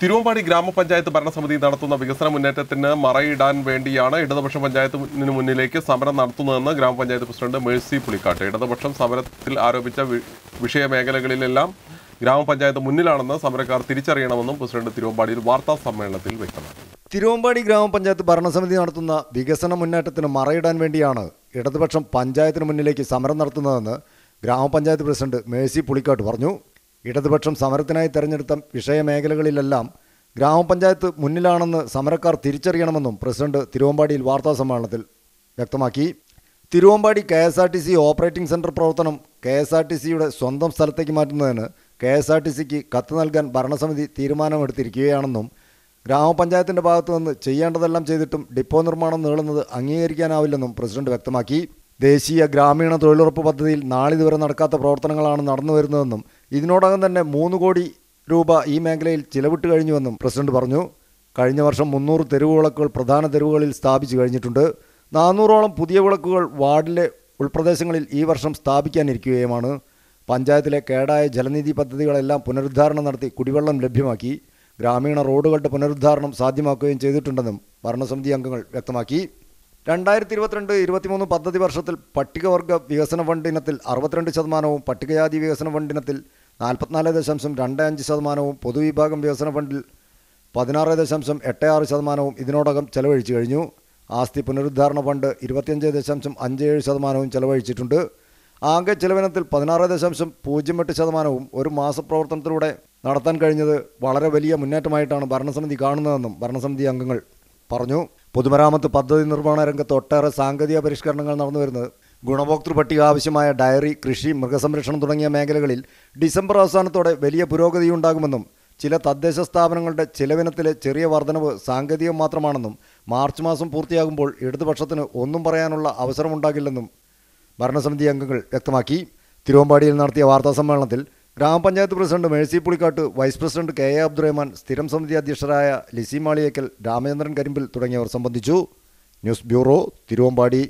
തിരുവമ്പാടി ഗ്രാമപഞ്ചായത്ത് ഭരണസമിതി നടത്തുന്ന വികസന മുന്നേറ്റത്തിന് മറയിടാൻ വേണ്ടിയാണ് ഇടതുപക്ഷ പഞ്ചായത്തിന് മുന്നിലേക്ക് സമരം നടത്തുന്നതെന്ന് ഗ്രാമപഞ്ചായത്ത് പ്രസിഡന്റ് മേഴ്സി പുളിക്കാട്ട് ഇടതുപക്ഷം സമരത്തിൽ ആരോപിച്ച വിഷയമേഖലകളിലെല്ലാം ഗ്രാമപഞ്ചായത്ത് മുന്നിലാണെന്ന് സമരക്കാർ തിരിച്ചറിയണമെന്നും പ്രസിഡന്റ് തിരുവമ്പാടിയിൽ വാർത്താ സമ്മേളനത്തിൽ വ്യക്തമാക്കി തിരുവമ്പാടി ഗ്രാമപഞ്ചായത്ത് ഭരണസമിതി നടത്തുന്ന വികസന മുന്നേറ്റത്തിന് മറയിടാൻ വേണ്ടിയാണ് ഇടതുപക്ഷം പഞ്ചായത്തിന് മുന്നിലേക്ക് സമരം നടത്തുന്നതെന്ന് ഗ്രാമപഞ്ചായത്ത് പ്രസിഡന്റ് മേഴ്സി പുളിക്കാട്ട് പറഞ്ഞു ഇടതുപക്ഷം സമരത്തിനായി തെരഞ്ഞെടുത്ത വിഷയമേഖലകളിലെല്ലാം ഗ്രാമപഞ്ചായത്ത് മുന്നിലാണെന്ന് സമരക്കാർ തിരിച്ചറിയണമെന്നും പ്രസിഡന്റ് തിരുവമ്പാടിയിൽ സമ്മേളനത്തിൽ വ്യക്തമാക്കി Thiruvambady K S R T C operating centre പ്രവർത്തനം കെ എസ് ആർ ടി സിയുടെ സ്വന്തം സ്ഥലത്തേക്ക് മാറ്റുന്നതിന് കെ എസ് ആർ ടി സിക്ക് കത്ത് നൽകാൻ ഭരണസമിതി തീരുമാനമെടുത്തിരിക്കുകയാണെന്നും ഗ്രാമപഞ്ചായത്തിൻ്റെ ഭാഗത്തു നിന്ന് ചെയ്യേണ്ടതെല്ലാം ചെയ്തിട്ടും ഡിപ്പോ നിർമ്മാണം നീളുന്നത് അംഗീകരിക്കാനാവില്ലെന്നും പ്രസിഡന്റ് വ്യക്തമാക്കി ദേശീയ ഗ്രാമീണ തൊഴിലുറപ്പ് പദ്ധതിയിൽ നാളിതുവരെ നടക്കാത്ത പ്രവർത്തനങ്ങളാണ് നടന്നു വരുന്നതെന്നും ഇതിനോടകം തന്നെ മൂന്ന് കോടി രൂപ ഈ മേഖലയിൽ ചിലവിട്ട് കഴിഞ്ഞുവെന്നും പ്രസിഡന്റ് പറഞ്ഞു കഴിഞ്ഞ വർഷം മുന്നൂറ് തെരുവ് വിളക്കുകൾ പ്രധാന തെരുവുകളിൽ സ്ഥാപിച്ചു കഴിഞ്ഞിട്ടുണ്ട് നാനൂറോളം പുതിയ വിളക്കുകൾ വാർഡിലെ ഉൾപ്രദേശങ്ങളിൽ ഈ വർഷം സ്ഥാപിക്കാനിരിക്കുകയുമാണ് പഞ്ചായത്തിലെ കേടായ ജലനിധി പദ്ധതികളെല്ലാം പുനരുദ്ധാരണം നടത്തി കുടിവെള്ളം ലഭ്യമാക്കി ഗ്രാമീണ റോഡുകളുടെ പുനരുദ്ധാരണം സാധ്യമാക്കുകയും ചെയ്തിട്ടുണ്ടെന്നും ഭരണസമിതി അംഗങ്ങൾ വ്യക്തമാക്കി രണ്ടായിരത്തി ഇരുപത്തിരണ്ട് ഇരുപത്തിമൂന്ന് പദ്ധതി വർഷത്തിൽ പട്ടികവർഗ വികസന ഫണ്ട് ഇനത്തിൽ അറുപത്തിരണ്ട് ശതമാനവും പട്ടികജാതി വികസന ഫണ്ട് ഇനത്തിൽ നാൽപ്പത്തിനാല് ദശാംശം രണ്ട് അഞ്ച് ശതമാനവും പൊതുവിഭാഗം വികസന ഫണ്ടിൽ പതിനാറ് ദശാംശം എട്ട് ആറ് ശതമാനവും ഇതിനോടകം ചെലവഴിച്ചു കഴിഞ്ഞു ആസ്തി പുനരുദ്ധാരണ ഫണ്ട് ഇരുപത്തിയഞ്ച് ദശാംശം അഞ്ച് ഏഴ് ശതമാനവും ചെലവഴിച്ചിട്ടുണ്ട് ആകെ ചെലവിനത്തിൽ പതിനാറ് ദശാംശം പൂജ്യം എട്ട് ശതമാനവും ഒരു മാസപ്രവർത്തനത്തിലൂടെ നടത്താൻ കഴിഞ്ഞത് വളരെ വലിയ മുന്നേറ്റമായിട്ടാണ് ഭരണസമിതി കാണുന്നതെന്നും ഭരണസമിതി അംഗങ്ങൾ പറഞ്ഞു പൊതുമരാമത്ത് പദ്ധതി നിർമ്മാണ രംഗത്ത് ഒട്ടേറെ സാങ്കേതിക പരിഷ്കരണങ്ങൾ നടന്നു വരുന്നത് ഗുണഭോക്തൃ പട്ടിക ആവശ്യമായ ഡയറി കൃഷി മൃഗസംരക്ഷണം തുടങ്ങിയ മേഖലകളിൽ ഡിസംബർ അവസാനത്തോടെ വലിയ പുരോഗതിയുണ്ടാകുമെന്നും ചില തദ്ദേശ സ്ഥാപനങ്ങളുടെ ചിലവിനത്തിലെ ചെറിയ വർധനവ് സാങ്കേതികം മാത്രമാണെന്നും മാർച്ച് മാസം പൂർത്തിയാകുമ്പോൾ ഇടതുപക്ഷത്തിന് ഒന്നും പറയാനുള്ള അവസരമുണ്ടാകില്ലെന്നും ഭരണസമിതി അംഗങ്ങൾ വ്യക്തമാക്കി തിരുവമ്പാടിയിൽ നടത്തിയ വാർത്താസമ്മേളനത്തിൽ ഗ്രാമപഞ്ചായത്ത് president Mercy Pulikkattu vice president K A Abdurahman സ്ഥിരം സമിതി അധ്യക്ഷരായ ലിസി മാളിയേക്കൽ രാമചന്ദ്രൻ കരിമ്പിൽ തുടങ്ങിയവർ സംബന്ധിച്ചു ന്യൂസ് ബ്യൂറോ തിരുവമ്പാടി